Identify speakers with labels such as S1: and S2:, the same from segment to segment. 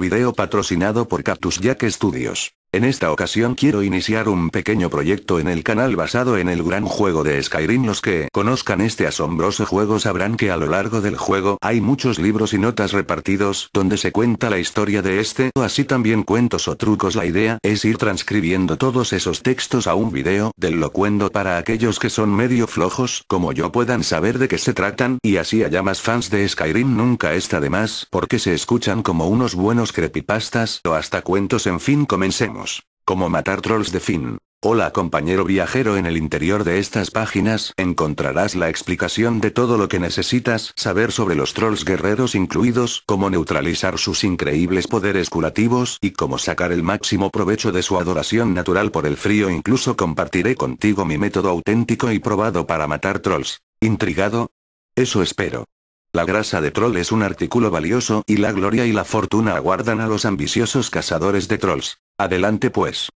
S1: Video patrocinado por Cactus Jack Studios. En esta ocasión quiero iniciar un pequeño proyecto en el canal basado en el gran juego de Skyrim. Los que conozcan este asombroso juego sabrán que a lo largo del juego hay muchos libros y notas repartidos donde se cuenta la historia de este, o así también cuentos o trucos. La idea es ir transcribiendo todos esos textos a un video del locuendo para aquellos que son medio flojos, como yo puedan saber de qué se tratan, y así haya más fans de Skyrim. Nunca está de más, porque se escuchan como unos buenos creepypastas o hasta cuentos. En fin, comencemos. ¿Cómo Como matar trolls de fin. Hola compañero viajero en el interior de estas páginas encontrarás la explicación de todo lo que necesitas saber sobre los trolls guerreros incluidos, cómo neutralizar sus increíbles poderes curativos y cómo sacar el máximo provecho de su adoración natural por el frío incluso compartiré contigo mi método auténtico y probado para matar trolls. ¿Intrigado? Eso espero. La grasa de troll es un artículo valioso y la gloria y la fortuna aguardan a los ambiciosos cazadores de trolls. Adelante pues.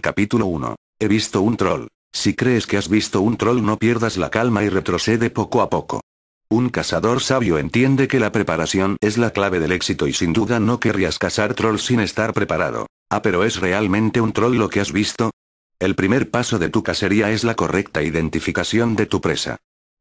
S1: Capítulo 1. He visto un troll. Si crees que has visto un troll no pierdas la calma y retrocede poco a poco. Un cazador sabio entiende que la preparación es la clave del éxito y sin duda no querrías cazar trolls sin estar preparado. Ah, pero ¿es realmente un troll lo que has visto? El primer paso de tu cacería es la correcta identificación de tu presa.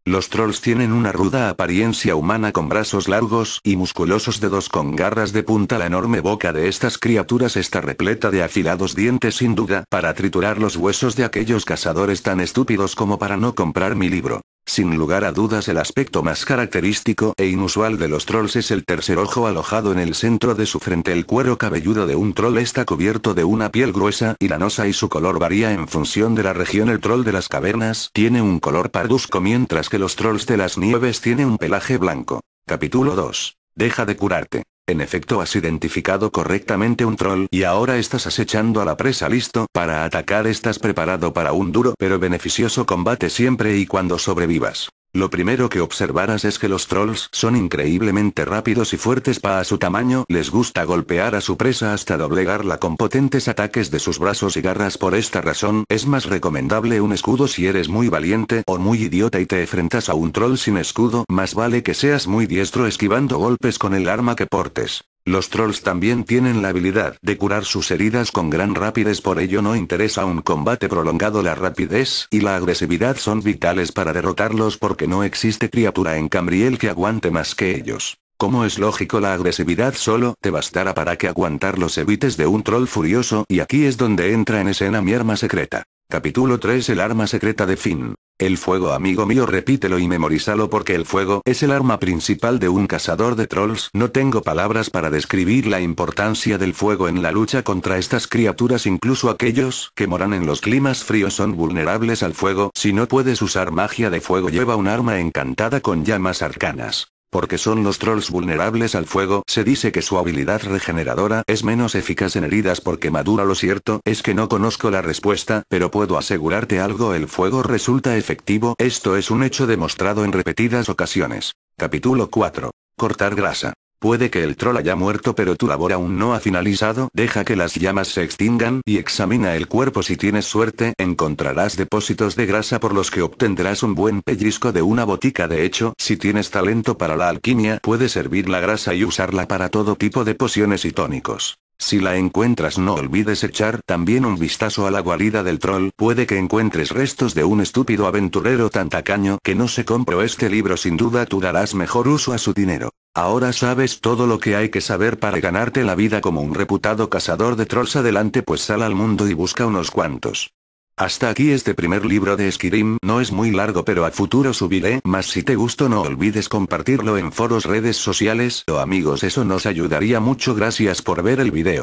S1: Los trolls tienen una ruda apariencia humana con brazos largos y musculosos dedos con garras de punta. La enorme boca de estas criaturas está repleta de afilados dientes sin duda para triturar los huesos de aquellos cazadores tan estúpidos como para no comprar mi libro. Sin lugar a dudas el aspecto más característico e inusual de los trolls es el tercer ojo alojado en el centro de su frente. El cuero cabelludo de un troll está cubierto de una piel gruesa y lanosa y su color varía en función de la región. El troll de las cavernas tiene un color pardusco mientras que los trolls de las nieves tienen un pelaje blanco. Capítulo 2. Deja de curarte. En efecto has identificado correctamente un troll y ahora estás acechando a la presa listo para atacar estás preparado para un duro pero beneficioso combate siempre y cuando sobrevivas. Lo primero que observarás es que los trolls son increíblemente rápidos y fuertes para su tamaño. Les gusta golpear a su presa hasta doblegarla con potentes ataques de sus brazos y garras. Por esta razón, es más recomendable un escudo si eres muy valiente o muy idiota y te enfrentas a un troll sin escudo. Más vale que seas muy diestro esquivando golpes con el arma que portes. Los trolls también tienen la habilidad de curar sus heridas con gran rapidez, por ello no interesa un combate prolongado. La rapidez y la agresividad son vitales para derrotarlos porque no existe criatura en Cambriel que aguante más que ellos. Como es lógico, la agresividad solo te bastará para que aguantar los evites de un troll furioso, y aquí es donde entra en escena mi arma secreta. Capítulo 3 El arma secreta de Finn. El fuego amigo mío repítelo y memorízalo porque el fuego es el arma principal de un cazador de trolls. No tengo palabras para describir la importancia del fuego en la lucha contra estas criaturas incluso aquellos que moran en los climas fríos son vulnerables al fuego. Si no puedes usar magia de fuego lleva un arma encantada con llamas arcanas. Porque son los trolls vulnerables al fuego, se dice que su habilidad regeneradora es menos eficaz en heridas porque madura. Lo cierto es que no conozco la respuesta, pero puedo asegurarte algo, el fuego resulta efectivo, esto es un hecho demostrado en repetidas ocasiones. Capítulo 4. Cortar grasa. Puede que el troll haya muerto pero tu labor aún no ha finalizado, deja que las llamas se extingan y examina el cuerpo si tienes suerte encontrarás depósitos de grasa por los que obtendrás un buen pellizco de una botica de hecho, si tienes talento para la alquimia puedes servir la grasa y usarla para todo tipo de pociones y tónicos. Si la encuentras no olvides echar también un vistazo a la guarida del troll, puede que encuentres restos de un estúpido aventurero tan tacaño que no se compró este libro sin duda tú darás mejor uso a su dinero. Ahora sabes todo lo que hay que saber para ganarte la vida como un reputado cazador de trolls adelante pues sal al mundo y busca unos cuantos. Hasta aquí este primer libro de Skyrim no es muy largo pero a futuro subiré más si te gustó no olvides compartirlo en foros redes sociales o amigos eso nos ayudaría mucho gracias por ver el video.